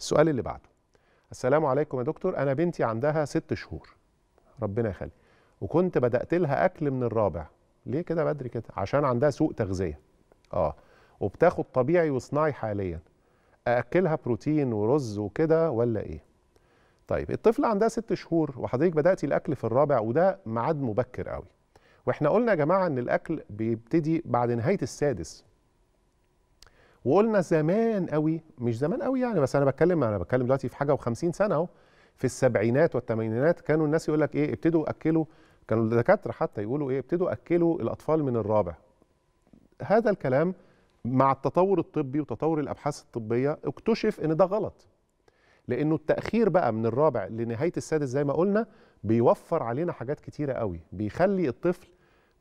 السؤال اللي بعده السلام عليكم يا دكتور انا بنتي عندها ست شهور ربنا يخلي وكنت بدات لها اكل من الرابع ليه كده بدري كده عشان عندها سوء تغذيه اه وبتاخد طبيعي وصناعي حاليا ااكلها بروتين ورز وكده ولا ايه طيب الطفل عندها ست شهور وحضرتك بداتي الاكل في الرابع وده ميعاد مبكر قوي واحنا قلنا يا جماعه ان الاكل بيبتدي بعد نهايه السادس وقلنا زمان قوي مش زمان قوي يعني بس انا بتكلم انا بتكلم دلوقتي في حاجه و50 سنه اهو في السبعينات والثمانينات كانوا الناس يقول لك ايه ابتدوا اكلوا كانوا الدكاتره حتى يقولوا ايه ابتدوا اكلوا الاطفال من الرابع هذا الكلام مع التطور الطبي وتطور الابحاث الطبيه اكتشف ان ده غلط لانه التاخير بقى من الرابع لنهايه السادس زي ما قلنا بيوفر علينا حاجات كتيره قوي بيخلي الطفل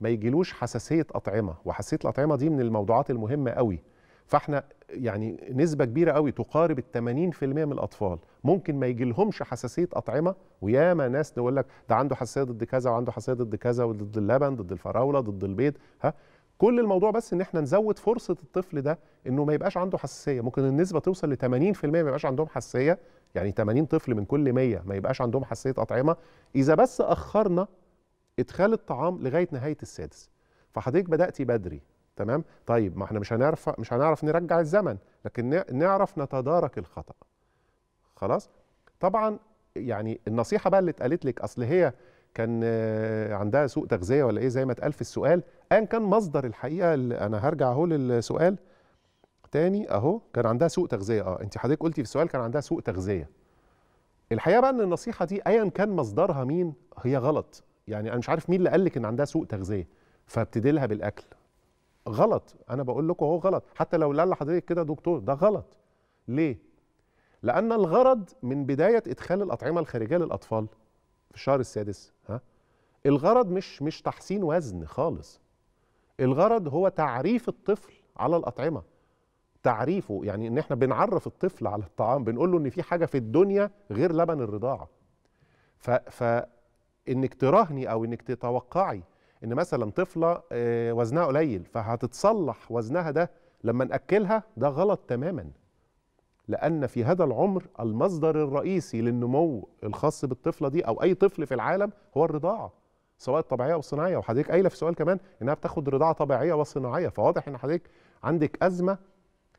ما يجيلوش حساسيه اطعمه وحساسيه الاطعمه دي من الموضوعات المهمه قوي فاحنا يعني نسبه كبيره قوي تقارب ال 80% من الاطفال ممكن ما يجيلهمش حساسيه اطعمه وياما ناس تقول لك ده عنده حساسيه ضد كذا وعنده حساسيه ضد كذا وضد اللبن ضد الفراوله ضد البيض ها كل الموضوع بس ان احنا نزود فرصه الطفل ده انه ما يبقاش عنده حساسيه ممكن النسبه توصل ل 80% ما يبقاش عندهم حساسيه يعني 80 طفل من كل 100 ما يبقاش عندهم حساسيه اطعمه اذا بس اخرنا ادخال الطعام لغايه نهايه السادس فحضرتك بداتي بدري تمام طيب ما احنا مش هنعرف مش هنعرف نرجع الزمن لكن نعرف نتدارك الخطا خلاص طبعا يعني النصيحه بقى اللي اتقالت لك اصل هي كان آه، عندها سوء تغذيه ولا ايه زي ما اتقال في السؤال ان كان مصدر الحقيقه انا هرجع اهو للسؤال تاني اهو كان عندها سوء تغذيه اه انت حضرتك قلتي في السؤال كان عندها سوء تغذيه الحقيقه بقى ان النصيحه دي ايا كان مصدرها مين هي غلط يعني انا مش عارف مين اللي قال لك ان عندها سوء تغذيه فابتدي لها بالاكل غلط انا بقول لكم اهو غلط حتى لو قال لحضرتك كده دكتور ده غلط ليه لان الغرض من بدايه ادخال الاطعمه الخارجيه للاطفال في الشهر السادس ها الغرض مش مش تحسين وزن خالص الغرض هو تعريف الطفل على الاطعمه تعريفه يعني ان احنا بنعرف الطفل على الطعام بنقول له ان في حاجه في الدنيا غير لبن الرضاعه ف, ف انك تراهني او انك تتوقعي ان مثلا طفله آه، وزنها قليل فهتتصلح وزنها ده لما ناكلها ده غلط تماما لان في هذا العمر المصدر الرئيسي للنمو الخاص بالطفله دي او اي طفل في العالم هو الرضاعه سواء الطبيعيه او الصناعيه وحضرتك قايله في سؤال كمان انها بتاخد رضاعه طبيعيه وصناعيه فواضح ان حضرتك عندك ازمه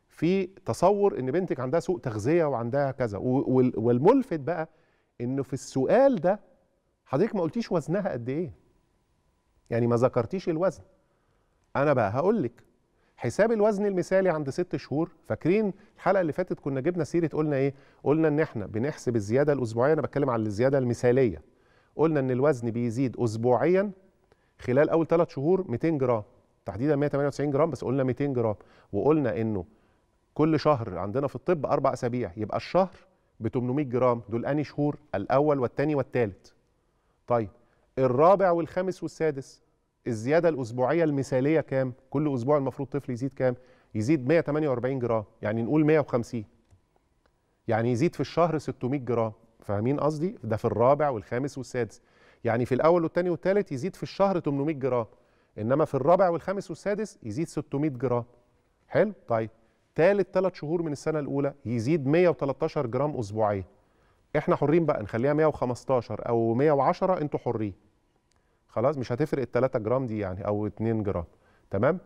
في تصور ان بنتك عندها سوء تغذيه وعندها كذا والملفت بقى انه في السؤال ده حضرتك ما قلتيش وزنها قد ايه يعني ما ذكرتيش الوزن انا بقى هقول لك حساب الوزن المثالي عند ست شهور فاكرين الحلقه اللي فاتت كنا جبنا سيره قلنا ايه قلنا ان احنا بنحسب الزياده الاسبوعيه انا بتكلم عن الزياده المثاليه قلنا ان الوزن بيزيد اسبوعيا خلال اول ثلاث شهور 200 جرام تحديدا 198 جرام بس قلنا 200 جرام وقلنا انه كل شهر عندنا في الطب اربع اسابيع يبقى الشهر ب 800 جرام دول اني شهور الاول والثاني والثالث طيب الرابع والخامس والسادس الزياده الاسبوعيه المثاليه كام كل اسبوع المفروض طفل يزيد كام يزيد 148 جرام يعني نقول 150 يعني يزيد في الشهر 600 جرام فاهمين قصدي ده في الرابع والخامس والسادس يعني في الاول والثاني والثالث يزيد في الشهر 800 جرام انما في الرابع والخامس والسادس يزيد 600 جرام حلو طيب ثالث ثلاث شهور من السنه الاولى يزيد 113 جرام اسبوعيا احنا حرين بقى نخليها 115 او 110 انتوا حرين خلاص مش هتفرق ال 3 جرام دي يعني او 2 جرام تمام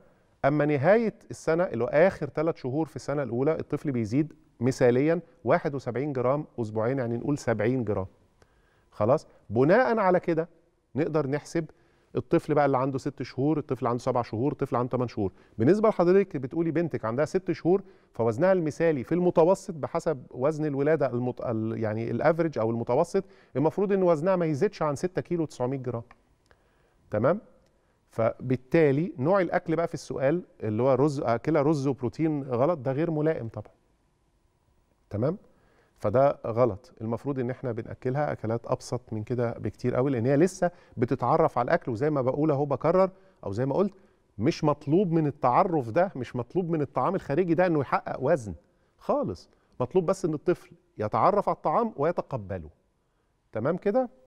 اما نهايه السنه اللي هو اخر ثلاث شهور في السنه الاولى الطفل بيزيد مثاليا 71 جرام اسبوعين يعني نقول 70 جرام خلاص بناء على كده نقدر نحسب الطفل بقى اللي عنده ست شهور الطفل عنده سبع شهور الطفل عنده 8 شهور بالنسبه لحضرتك بتقولي بنتك عندها ست شهور فوزنها المثالي في المتوسط بحسب وزن الولاده المت... يعني الافريج او المتوسط المفروض ان وزنها ما يزيدش عن 6 كيلو 900 جرام تمام فبالتالي نوع الاكل بقى في السؤال اللي هو رز اكلها رز وبروتين غلط ده غير ملائم طبعا تمام فده غلط المفروض ان احنا بناكلها اكلات ابسط من كده بكتير قوي لان هي لسه بتتعرف على الاكل وزي ما بقول اهو بكرر او زي ما قلت مش مطلوب من التعرف ده مش مطلوب من الطعام الخارجي ده انه يحقق وزن خالص مطلوب بس ان الطفل يتعرف على الطعام ويتقبله تمام كده